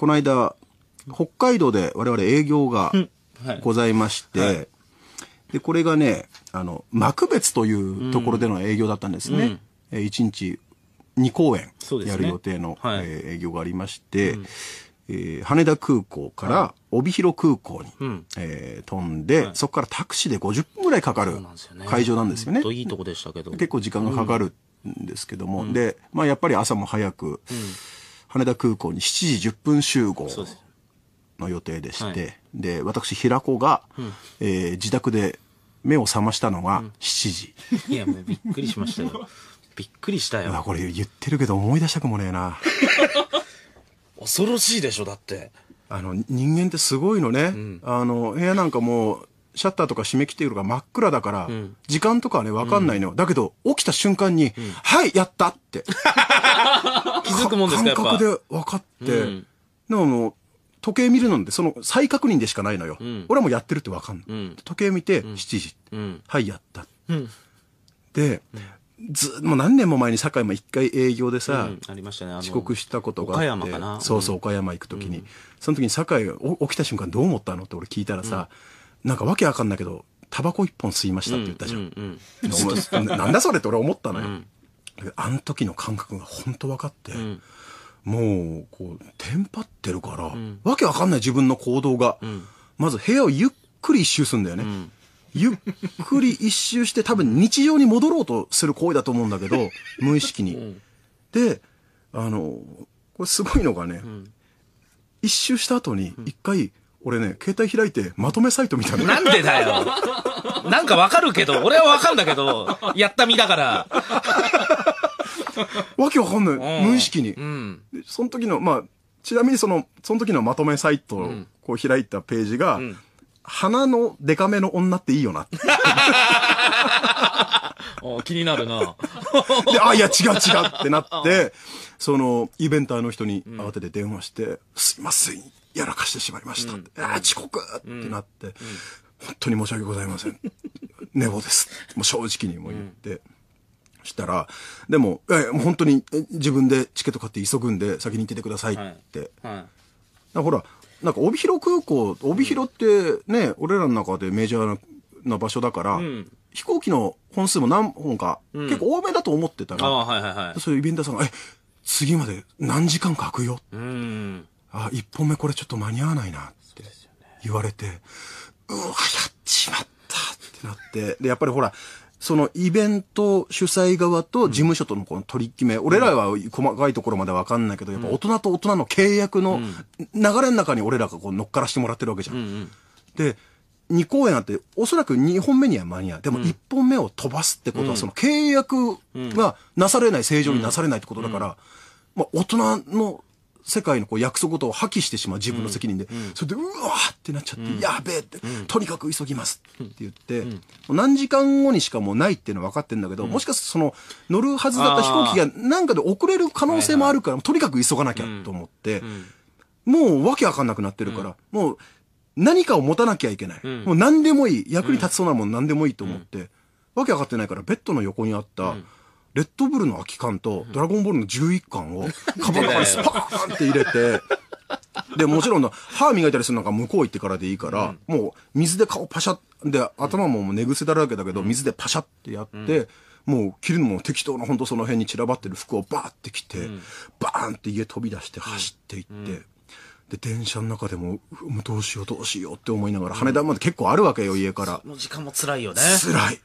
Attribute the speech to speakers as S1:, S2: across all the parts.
S1: この間、北海道で我々営業がございまして、はい、で、これがね、あの、幕別というところでの営業だったんですね。うん、1日2公演やる予定の、ねはい、営業がありまして、うん、えー、羽田空港から帯広空港に、えー、飛んで、はい、そこからタクシーで50分ぐらいかかる会場なんですよね。いいとこでしたけど。結構時間がかかるんですけども、うん、で、まあやっぱり朝も早く、羽田空港に7時10分集合の予定でして、ではい、で、私、平子が、うん、えー、自宅で目を覚ましたのが7時。うん、いや、もうびっくりしましたよ。びっくりしたよ。これ言ってるけど思い出したくもねえな。恐ろしいでしょ、だって。あの、人間ってすごいのね。うん、あの、部屋なんかもう、シャッターとか締め切っているが真っ暗だから、時間とかはね、わかんないのよ、だけど、起きた瞬間に、はい、やったって。気づくもんですか感覚で分かって。うでもう、時計見るので、その再確認でしかないのよ。俺はもうやってるってわかんない。時計見て、7時、はい、やった。で、ず、もう何年も前に堺も一回営業でさ、うんね、遅刻したことがあって。岡山かな。そうそう、岡山行くときに、その時に堺起きた瞬間どう思ったのって俺聞いたらさ、なんかわけわかんないけど、タバコ一本吸いましたって言ったじゃん。うんうんうん、なんだそれって俺思ったのよ。うん、あの時の感覚が本当分かって、うん、もう、こう、テンパってるから、うん、わけわかんない自分の行動が、うん、まず部屋をゆっくり一周するんだよね。ゆっくり一周して多分日常に戻ろうとする行為だと思うんだけど、無意識に。で、あの、これすごいのがね、一周した後に一回、俺ね、携帯開いて、まとめサイトみたいな。なんでだよ。なんかわかるけど、俺はわかんだけど、やった身だから。わけわかんない。無意識に。うん、その時の、まあ、ちなみにその、その時のまとめサイトをこう開いたページが、うん、花のデカめの女っていいよな 気になるな。で、あ、いや、違う違うってなって、その、イベンターの人に慌てて電話して、すいません、やらかしてしまいました。うん、あ遅刻ってなって、うん、本当に申し訳ございません。寝坊です。もう正直にも言って。したら、でも、いやもう本当に自分でチケット買って急ぐんで先に行っててくださいって。はいはい、ほら、なんか帯広空港、帯広ってね、うん、俺らの中でメジャーな場所だから、うん、飛行機の本数も何本か、うん、結構多めだと思ってたら、はいはいはい、そういうイベントさんが、え、次まで何時間か空くよ、うん、あ、一本目これちょっと間に合わないなって言われて、うね、うわ、やっちまったってなって、で、やっぱりほら、そのイベント主催側と事務所とのこの取り決め、うん、俺らは細かいところまでわかんないけど、やっぱ大人と大人の契約の流れの中に俺らがこう乗っからしてもらってるわけじゃん。うんうん、で、二公演あって、おそらく二本目には間に合う。でも一本目を飛ばすってことは、その契約がなされない、正常になされないってことだから、まあ大人の世界のこう約束事を破棄してしまう自分の責任で、それでうわーってなっちゃって、やべえって、とにかく急ぎますって言って、何時間後にしかもうないっていうのは分かってんだけど、もしかするとその乗るはずだった飛行機がなんかで遅れる可能性もあるから、とにかく急がなきゃと思って、もうわけわかんなくなってるから、もう何かを持たなきゃいけない。もう何でもいい。役に立ちそうなもん何でもいいと思って、わけわかってないからベッドの横にあった、レッドブルの空き缶とドラゴンボールの11巻を カバンの中にスパーンって入れて、で、もちろんの、歯磨いたりするのが向こう行ってからでいいから、うん、もう水で顔パシャで、頭ももう寝癖だらけだけど、うん、水でパシャってやって、うん、もう着るのも適当な、本当その辺に散らばってる服をバーって着て、バーンって家飛び出して走っていって、で、電車の中でも、もうどうしようどうしようって思いながら、羽田まで結構あるわけよ、家から。その時間も辛いよね。辛い。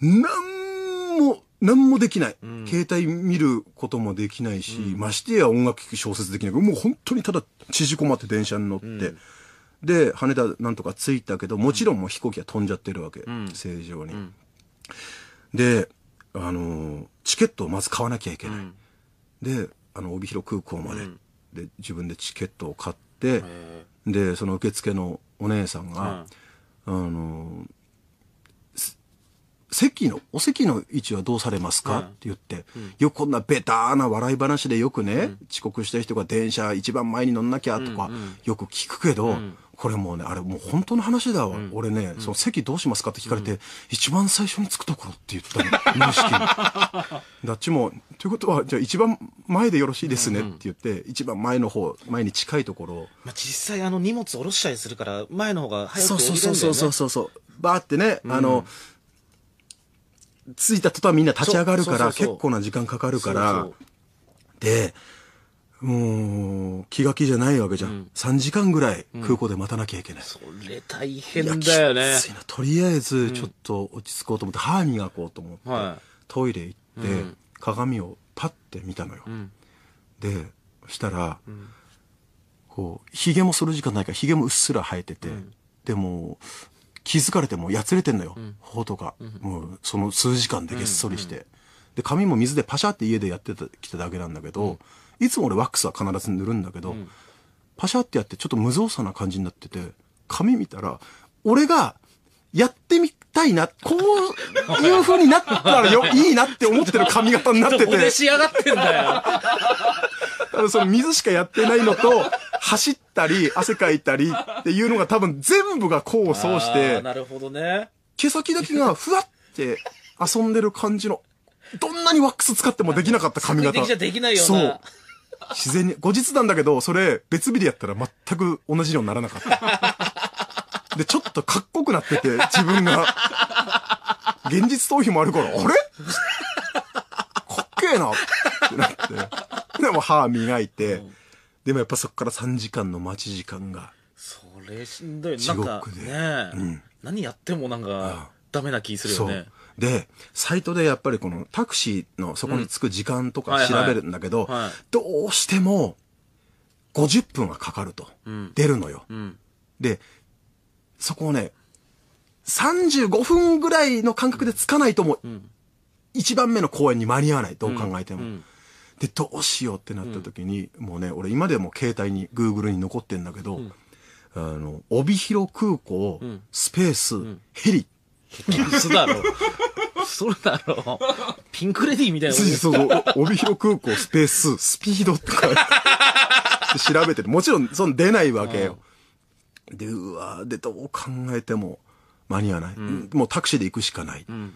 S1: なんも、何もできない、うん、携帯見ることもできないし、うん、ましてや音楽聴く小説できない。もう本当にただ縮こまって電車に乗って、うん、で、羽田なんとか着いたけど、もちろんもう飛行機は飛んじゃってるわけ。正常に。で、あの、チケットをまず買わなきゃいけない。で、あの、帯広空港まで、で、自分でチケットを買って、で、その受付のお姉さんが、あの、席の、お席の位置はどうされますか、うん、って言って、よくこんなベターな笑い話でよくね、うん、遅刻した人が電車一番前に乗んなきゃとか、よく聞くけど、これもうね、あれもう本当の話だわ。俺ね、その席どうしますかって聞かれて、一番最初に着くところって言ったの、無 意識に。だっちも、ということは、じゃあ一番前でよろしいですねって言って、一番前の方、前に近いところ。まあ、実際あの荷物下ろしたりするから、前の方が早く降りるんだよね。そうそうそうそうそう。バーってね、あの、着いた途端みんな立ち上がるから、結構な時間かかるから、で、もう、気が気じゃないわけじゃん。うん、3時間ぐらい空港で待たなきゃいけない。うん、それ大変だよね。とりあえず、ちょっと落ち着こうと思って、うん、歯磨こうと思って、はい、トイレ行って、鏡をパッて見たのよ。で、したら、こう、髭も剃る時間ないから、髭もうっすら生えてて、でも、気づかれてもやつれてんのよ、うん、頬とか、うん、もうその数時間でげっそりして、うん、で髪も水でパシャって家でやってきただけなんだけど、いつも俺ワックスは必ず塗るんだけど、パシャってやってちょっと無造作な感じになってて髪見たら俺がやってみたいな、こういう風になったらよ、いいなって思ってる髪型になってて。仕上がってんだよ。その水しかやってないのと、走ったり、汗かいたりっていうのが多分全部が功を奏して、なるほどね。毛先だけがふわって遊んでる感じの、どんなにワックス使ってもできなかった髪型。できないよそう。自然に、後日談だけど、それ別日でやったら全く同じようにならなかった。で、ちょっとかっこくなってて、自分が。現実逃避もあるから、あれかっけえなってなって。でも歯磨いて、うんでもやっぱそこから3時間の待ち時間が。それしんどい。地獄で。ね、うん、何やってもなんか、ダメな気するよね。で、サイトでやっぱりこのタクシーのそこに着く時間とか調べるんだけど、どうしても50分はかかると。うん、出るのよ、うん、で、そこをね、35分ぐらいの間隔で着かないとも、う1番目の公演に間に合わない。どう考えても。うんで、どうしようってなった時に、もうね、俺今でも携帯に、グーグルに残ってんだけど、あの、帯広空港、スペース、ヘリ。うだろ。それだろ。ピンクレディーみたいな。そうそう。帯広空港、スペース、スピードとか、調べてもちろん、その出ないわけよ。で、うわで、どう考えても間に合わない。うん、もうタクシーで行くしかない。うん、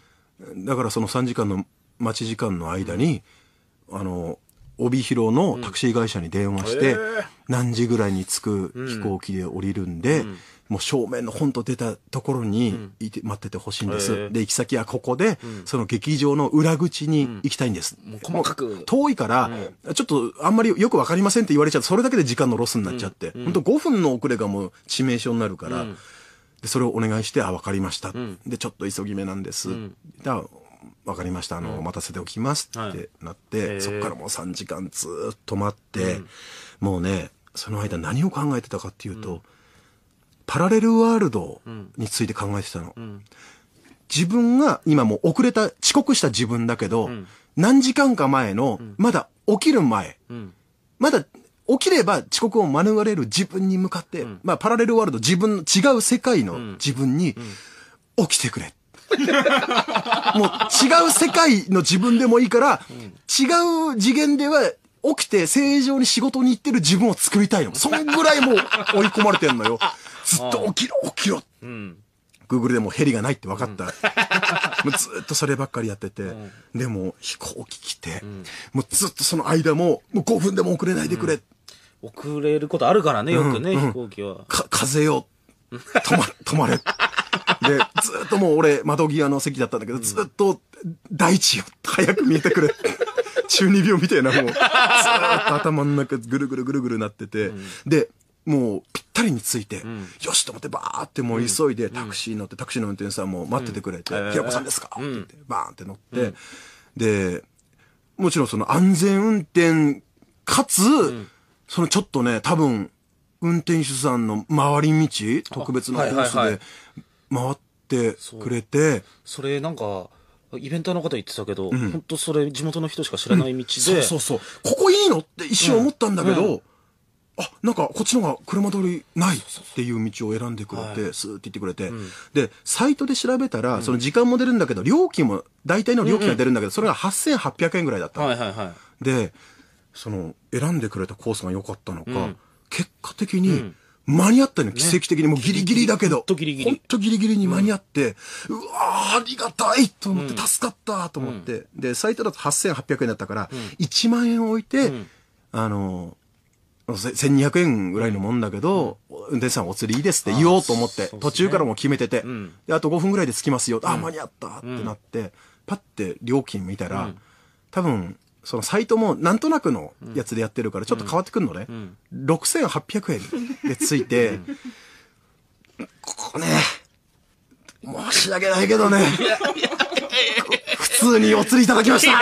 S1: だからその3時間の待ち時間の間に、あの、帯広のタクシー会社に電話して、何時ぐらいに着く飛行機で降りるんで、もう正面の本と出たところにいて、待っててほしいんです、で、行き先はここで、その劇場の裏口に行きたいんです。もう細かく。遠いから、ちょっとあんまりよくわかりませんって言われちゃうと、それだけで時間のロスになっちゃって、うん、ほ5分の遅れがもう致命傷になるから、でそれをお願いして、あ、わかりました、で、ちょっと急ぎ目なんです。だから分かりました、あの、待たせておきますってなって、はい、そこからもう3時間ずっと待って、もうね、その間何を考えてたかっていうと、パラレルワールドについて考えてたの。自分が今もう遅れた、遅刻した自分だけど、何時間か前の、まだ起きる前、まだ起きれば遅刻を免れる自分に向かって、まあパラレルワールド自分の違う世界の自分に、起きてくれっ もう違う世界の自分でもいいから、違う次元では起きて正常に仕事に行ってる自分を作りたいの。そんぐらいもう追い込まれてんのよ。ずっと起きろ、起きろ。うん。Google でもヘリがないって分かった。うん、ずっとそればっかりやってて、うん、でも飛行機来て、うん、もうずっとその間も、もう5分でも遅れないでくれ。遅れることあるからね、よくね、飛行機は。か、風よ。止ま、止まれ。で、ずっともう俺、窓際の席だったんだけど、ずっと、大地よ、早く見えてくれ。中二病みたいな、もう、ずっと頭の中ぐるぐるぐるぐるなってて、で、もうぴったりについて、うん、よしと思ってバーってもう急いでタクシー乗って、タクシーの運転手さんも待っててくれて、ひ子、さんですかって言って、バーンって乗って、で、もちろんその安全運転、かつ、そのちょっとね、多分、運転手さんの回り道、特別なコースで、回ってくれてそれなんかイベントの方言ってたけど、うん、本当それ地元の人しか知らない道で、うん、そうそうそうここいいのって一瞬思ったんだけど、うんうん、あなんかこっちの方が車通りないっていう道を選んでくれてスーって言ってくれて、うん、でサイトで調べたら、その時間も出るんだけど料金も大体の料金が出るんだけど、それが8800円ぐらいだった、はいはいはい、でその選んでくれたコースが良かったのか、結果的に、間に合ったの、奇跡的に、もうギリギリだけど。ほんとギリギリ。ほんとギリギリに間に合って、うん、うわーありがたいと思って、助かったと思って、うん、で、最低だと8800円だったから、1万円置いて、あの、1200円ぐらいのもんだけど、運転手さんお釣りいいですって言おうと思って、ね、途中からも決めてて、で、あと5分ぐらいで着きますよ。あ、間に合ったってなって、パッて料金見たら、多分、そのサイトもなんとなくのやつでやってるからちょっと変わってくるのね。うん6800円でついて、ここね、申し訳ないけどね、普通にお釣りいただきました